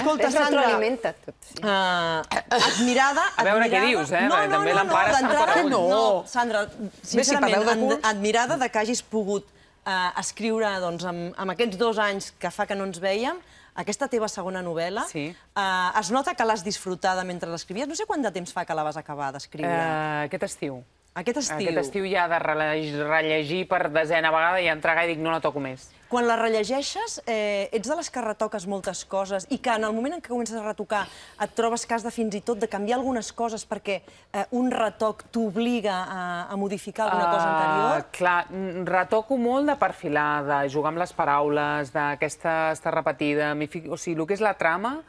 Escolta, Sandra... retroalimenta tot. Sí. Uh, ah, admirada, A veure què dius, eh? No, no, també no, no, d'entrada no. no. Sandra, sincerament, si admirada de que hagis pogut uh, escriure, doncs, amb, amb aquests dos anys que fa que no ens veiem, aquesta teva segona novel·la, sí. eh, es nota que l'has disfrutada mentre l'escrivies. No sé quant de temps fa que la vas acabar d'escriure. Eh, aquest estiu. Aquest estiu. Aquest estiu ja de rellegir per desena vegada i entregar i dic no la toco més. Quan la rellegeixes, eh, ets de les que retoques moltes coses i que en el moment en què comences a retocar et trobes cas de fins i tot de canviar algunes coses perquè eh, un retoc t'obliga a, a modificar alguna uh, cosa ah, anterior? Clar, mm, retoco molt de perfilar, de jugar amb les paraules, d'aquesta està repetida, o sigui, el que és la trama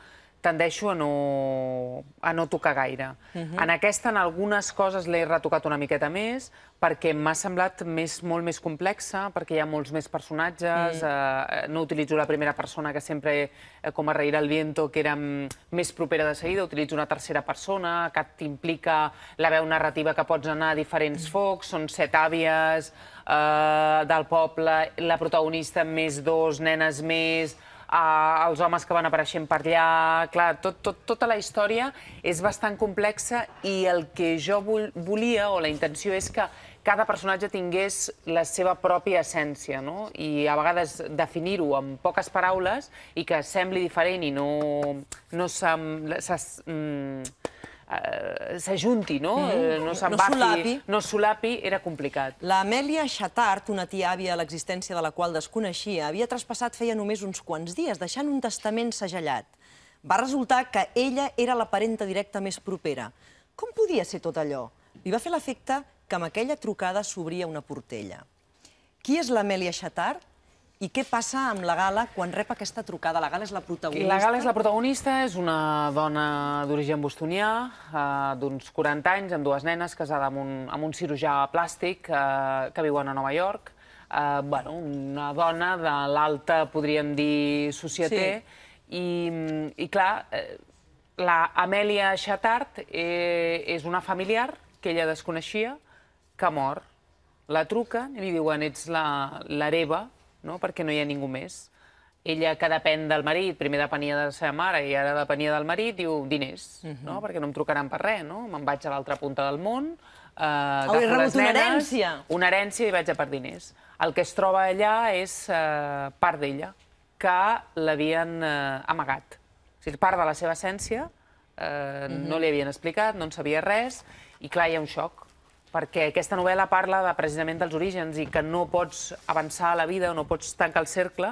tendeixo a no, a no tocar gaire. Uh mhm. -huh. En aquesta, en algunes coses l'he retocat una miqueta més, perquè m'ha semblat més, molt més complexa, perquè hi ha molts més personatges, uh mm. eh, -huh. eh, no utilitzo la primera persona que sempre, eh, com a reir el viento, que era més propera de seguida, utilitzo una tercera persona, que t'implica la veu narrativa que pots anar a diferents uh mm. -huh. focs, són set àvies eh, del poble, la protagonista més dos, nenes més eh, els homes que van apareixent per allà... Clar, tot, tot, tota la història és bastant complexa i el que jo vol, volia, o la intenció, és que cada personatge tingués la seva pròpia essència, no? I a vegades definir-ho amb poques paraules i que sembli diferent i no, no se, se, mm, Eh, s'ajunti, no? Eh, no s'embafi. no solapi. no solapi, era complicat. L'Amèlia Xatart, una tia àvia l'existència de la qual desconeixia, havia traspassat feia només uns quants dies, deixant un testament segellat. Va resultar que ella era la parenta directa més propera. Com podia ser tot allò? Li va fer l'efecte que amb aquella trucada s'obria una portella. Qui és l'Amèlia Xatart? I què passa amb la Gala quan rep aquesta trucada? La Gala és la protagonista? La Gala és la protagonista, és una dona d'origen bostonià, eh, d'uns 40 anys, amb dues nenes, casada amb un, amb un cirurgià plàstic eh, que viuen a Nova York. Eh, bueno, una dona de l'alta, podríem dir, societé. Sí. I, mm, I, clar, eh, la Amèlia Chatard eh, és una familiar que ella desconeixia, que mor. La truquen i li diuen, ets l'hereva, no? perquè no hi ha ningú més. Ella que depèn del marit, primer depenia de la seva mare i ara depenia del marit, diu diners, uh mhm. -huh. no? perquè no em trucaran per res, no? me'n vaig a l'altra punta del món, eh, agafo oh, les nenes... una herència. Una herència i vaig a per diners. El que es troba allà és eh, part d'ella, que l'havien eh, amagat. O sigui, part de la seva essència, eh, uh mhm. -huh. no li havien explicat, no en sabia res, i clar, hi ha un xoc perquè aquesta novel·la parla de, precisament dels orígens i que no pots avançar a la vida o no pots tancar el cercle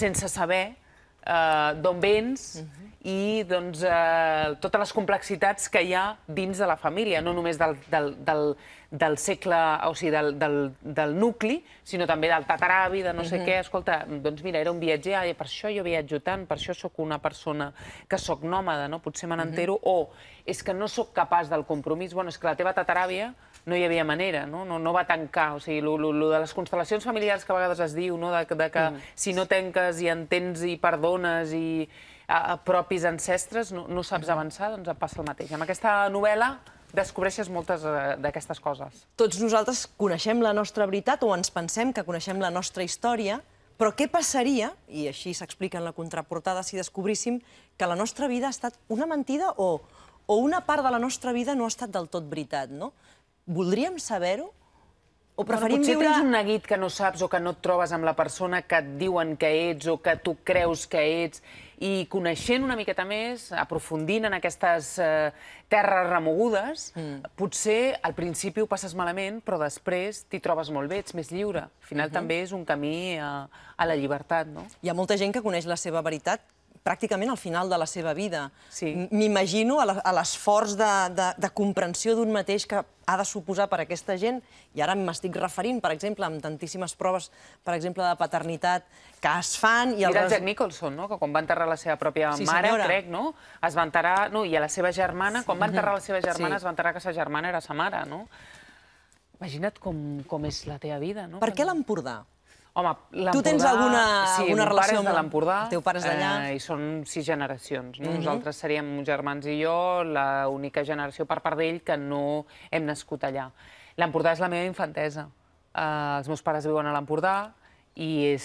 sense saber eh, d'on vens uh -huh. i doncs, eh, totes les complexitats que hi ha dins de la família, no només del, del, del, del segle, o sigui, del, del, del nucli, sinó també del tataravi, de no sé uh -huh. què. Escolta, doncs mira, era un viatger, ah, per això jo viatjo tant, per això sóc una persona que sóc nòmada, no? potser me n'entero, uh -huh. o és que no sóc capaç del compromís, bueno, és que la teva tataràvia no hi havia manera, no? No, no va tancar. O sigui, el de les constel·lacions familiars que a vegades es diu, no? de, de que mm. si no tenques i entens i perdones i a, a propis ancestres no, no saps avançar, doncs et passa el mateix. Amb aquesta novel·la descobreixes moltes eh, d'aquestes coses. Tots nosaltres coneixem la nostra veritat o ens pensem que coneixem la nostra història, però què passaria, i així s'explica en la contraportada, si descobríssim que la nostra vida ha estat una mentida o, o una part de la nostra vida no ha estat del tot veritat, no? Voldríem saber-ho? O preferim bueno, viure... tens un neguit que no saps o que no et trobes amb la persona que et diuen que ets o que tu creus que ets i coneixent una miqueta més, aprofundint en aquestes eh, terres remogudes, mm. potser al principi ho passes malament, però després t'hi trobes molt bé, ets més lliure. Al final mm -hmm. també és un camí a, a la llibertat, no? Hi ha molta gent que coneix la seva veritat pràcticament al final de la seva vida. Sí. M'imagino a l'esforç de, de, de comprensió d'un mateix que ha de suposar per aquesta gent, i ara m'estic referint, per exemple, amb tantíssimes proves, per exemple, de paternitat que es fan... I el Mira el Jack Nicholson, no?, que quan va enterrar la seva pròpia sí, mare, crec, no?, es va enterrar... No, i a la seva germana, quan va enterrar la seva germana, sí. es va enterrar que sa germana era sa mare, no? Imagina't com, com és la teva vida, no? Per què l'Empordà? Home, l'Empordà... Tu tens alguna, sí, alguna relació amb... l'Empordà. El teu pare és d'allà. Eh, I són sis generacions. No? Uh mhm. -huh. Nosaltres seríem germans i jo, l'única generació per part d'ell que no hem nascut allà. L'Empordà és la meva infantesa. Eh, els meus pares viuen a l'Empordà, i és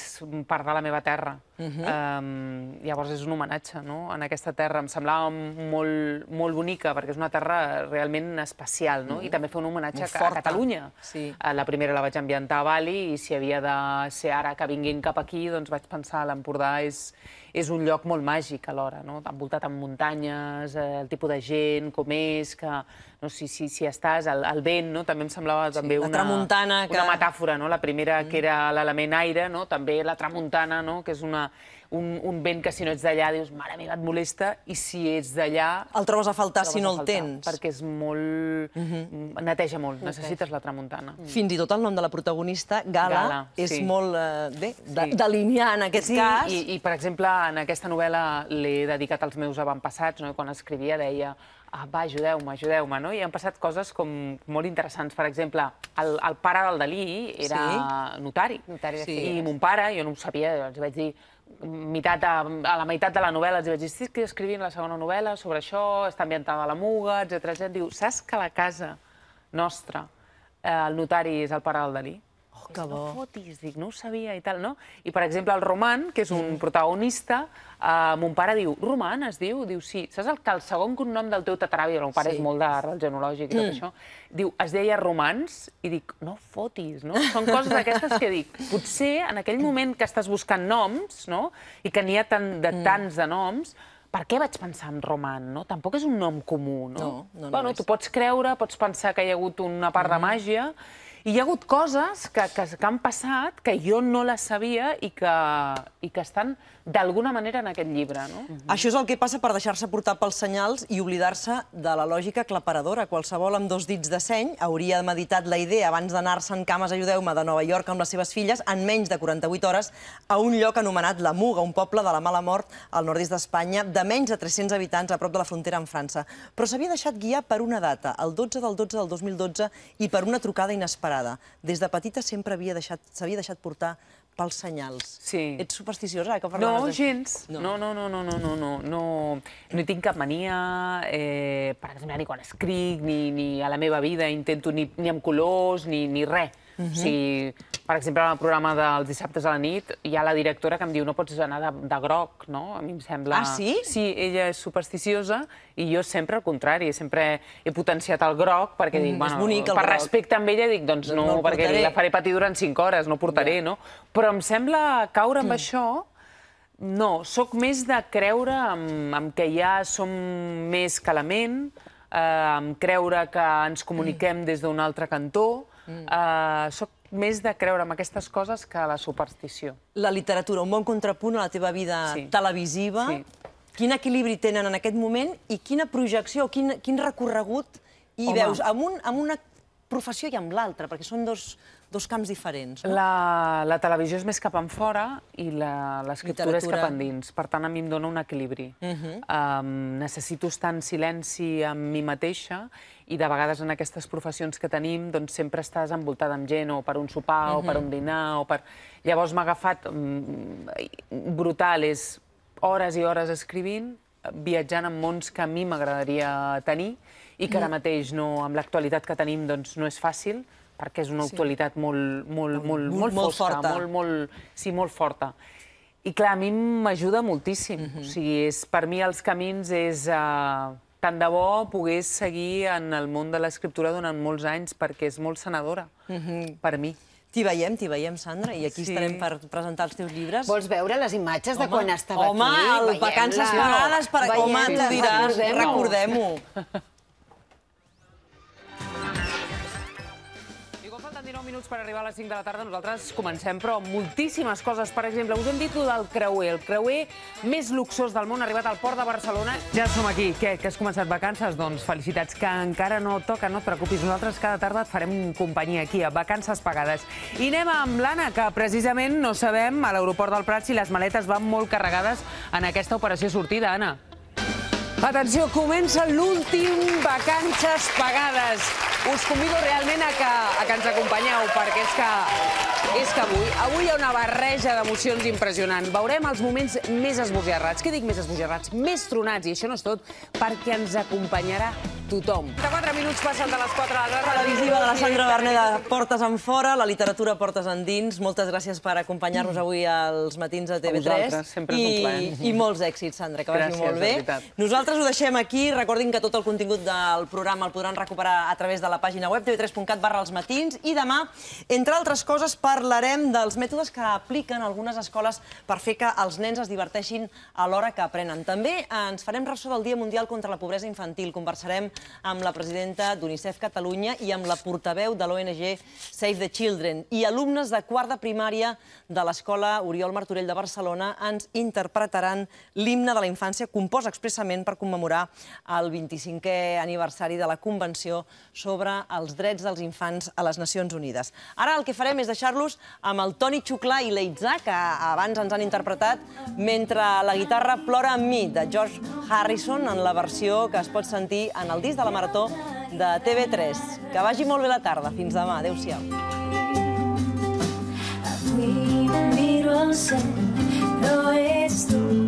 part de la meva terra. Uh -huh. um, llavors és un homenatge no? en aquesta terra. Em semblava molt, molt bonica, perquè és una terra realment especial, no? Uh -huh. i mhm. també fer un homenatge a, a Catalunya. Sí. La primera la vaig ambientar a Bali, i si havia de ser ara que vinguin cap aquí, doncs vaig pensar l'Empordà és és un lloc molt màgic alhora, no? envoltat amb muntanyes, eh, el tipus de gent, com és, que no, si, si, si estàs, el, el vent, no? també em semblava sí, també una, una que... metàfora, no? la primera mm. que era l'element aire, no? també la tramuntana, no? que és una, un, un vent que si no ets d'allà dius, mare meva, et molesta, i si ets d'allà... El trobes a faltar trobes si no el faltar, tens. Perquè és molt... Mm -hmm. Neteja molt, okay. necessites la tramuntana. Mm. Fins i tot el nom de la protagonista, Gala, Gala és sí. molt eh, bé, de, sí. delinear en aquest sí, cas. I, I, per exemple, en aquesta novel·la l'he dedicat als meus avantpassats, no? quan escrivia deia ah, va, ajudeu-me, ajudeu-me, no? I han passat coses com molt interessants. Per exemple, el, el pare del Dalí era sí. notari. notari sí. I mon pare, jo no ho sabia, els vaig dir, meitat a, a la meitat de la novel·la els vaig dir, estic escrivint la segona novel·la sobre això, està ambientada a la Muga, etc. Diu, saps que la casa nostra, eh, el notari és el pare del Dalí? que bo. no fotis, dic, no ho sabia i tal, no? I, per exemple, el Roman, que és un protagonista, eh, mon pare diu, Roman es diu? Diu, sí, saps el, que el segon cognom del teu tataràvia, el meu pare sí. és molt el genològic i tot mm. això, diu, es deia Romans, i dic, no fotis, no? Són coses d'aquestes que dic, potser en aquell moment que estàs buscant noms, no?, i que n'hi ha tant de mm. tants de noms, per què vaig pensar en Roman, no? Tampoc és un nom comú, no? No, no, no bueno, Tu pots creure, pots pensar que hi ha hagut una part mm. de màgia, i hi ha hagut coses que, que, que han passat que jo no les sabia i que, i que estan d'alguna manera en aquest llibre. No? Mm -hmm. Això és el que passa per deixar-se portar pels senyals i oblidar-se de la lògica claparadora. Qualsevol amb dos dits de seny hauria meditat la idea abans d'anar-se'n cames, ajudeu-me, de Nova York amb les seves filles en menys de 48 hores a un lloc anomenat La Muga, un poble de la mala mort al nord-est d'Espanya, de menys de 300 habitants a prop de la frontera amb França. Però s'havia deixat guiar per una data, el 12 del 12 del 2012, i per una trucada inesperada m'agrada. Des de petita sempre havia deixat s'havia deixat portar pels senyals. Sí. Ets supersticiosa, que parlaves no, de... Gens. No, gens. No, no, no, no, no, no, no, no, no hi tinc cap mania, eh, per exemple, ni quan escric, ni, ni a la meva vida intento ni, ni amb colors, ni, ni res. Uh mhm. -huh. O sigui, per exemple, en el programa dels dissabtes a la nit, hi ha la directora que em diu no pots anar de, de groc, no? A mi em sembla... Ah, sí? Sí, ella és supersticiosa i jo sempre al contrari, sempre he potenciat el groc perquè mm, dic, bueno, bonic, per groc. respecte amb ella dic, doncs no, no perquè portaré. la faré patir durant 5 hores, no portaré, ja. no? Però em sembla caure amb mm. això no, sóc més de creure en, en que ja som més que la ment, eh, en creure que ens comuniquem mm. des d'un altre cantó. Mm. Eh, sóc més de creure en aquestes coses que la superstició. La literatura, un bon contrapunt a la teva vida sí. televisiva. Sí. Quin equilibri tenen en aquest moment i quina projecció, quin, quin recorregut hi Home. veus? Amb, un, amb una professió i amb l'altra, perquè són dos, dos camps diferents. No? La, la televisió és més cap enfora i l'escriptura és cap endins. Per tant, a mi em dona un equilibri. Uh -huh. um, necessito estar en silenci amb mi mateixa i de vegades en aquestes professions que tenim doncs sempre estàs envoltada amb gent o per un sopar uh -huh. o per mhm. un dinar o per... Llavors m'ha agafat... Um, brutal, és hores i hores escrivint viatjant en mons que a mi m'agradaria tenir i que ara mm. mateix no, amb l'actualitat que tenim doncs, no és fàcil, perquè és una actualitat sí. molt, molt, molt, molt, molt fosca, forta. Molt, molt, sí, molt forta. I clar, a mi m'ajuda moltíssim. Mhm. o sigui, és, per mi els camins és... Uh, tant de bo pogués seguir en el món de l'escriptura durant molts anys, perquè és molt sanadora mm per mi. T'hi veiem, t'hi veiem, Sandra, i aquí sí. estarem per presentar els teus llibres. Vols veure les imatges home, de quan estava home, aquí? Home, el Vacances Pagades, per... home, tu diràs, recordem-ho. minuts per arribar a les 5 de la tarda. Nosaltres comencem, però amb moltíssimes coses. Per exemple, us hem dit del creuer. El creuer més luxós del món ha arribat al port de Barcelona. Ja som aquí. Què, que has començat vacances? Doncs felicitats, que encara no toca, no et preocupis. Nosaltres cada tarda et farem companyia aquí, a vacances pagades. I anem amb l'Anna, que precisament no sabem a l'aeroport del Prat si les maletes van molt carregades en aquesta operació sortida, Anna. Atenció, comença l'últim vacances pagades. Us convido realment a que, a que ens acompanyeu, perquè és que, és que avui, avui hi ha una barreja d'emocions impressionant. Veurem els moments més esbojarrats. Què dic més esbojarrats? Més tronats, i això no és tot, perquè ens acompanyarà tothom. De 4 minuts passen de les 4 a la tarda. Televisiva de la Sandra Berneda. Portes en Fora, la literatura Portes dins. Moltes gràcies per acompanyar-nos avui als matins a TV3. A sempre és un plaer. I, I molts èxits, Sandra, que vagi molt bé. Nosaltres ho deixem aquí. Recordin que tot el contingut del programa el podran recuperar a través de la pàgina web tv3.cat barra els matins i demà, entre altres coses, parlarem dels mètodes que apliquen algunes escoles per fer que els nens es diverteixin a l'hora que aprenen. També ens farem ressò del Dia Mundial contra la Pobresa Infantil. Conversarem amb la presidenta d'UNICEF Catalunya i amb la portaveu de l'ONG Save the Children. I alumnes de de primària de l'Escola Oriol Martorell de Barcelona ens interpretaran l'himne de la infància compost expressament per commemorar el 25è aniversari de la Convenció sobre els drets dels infants a les Nacions Unides. Ara el que farem és deixar-los amb el Toni Xuclà i l'Eitzà, que abans ens han interpretat, mentre la guitarra plora amb mi, de George Harrison, en la versió que es pot sentir en el el disc de la Marató de TV3. Que vagi molt bé la tarda. Fins demà. Adéu-siau. Avui miro al cel, però ets tu.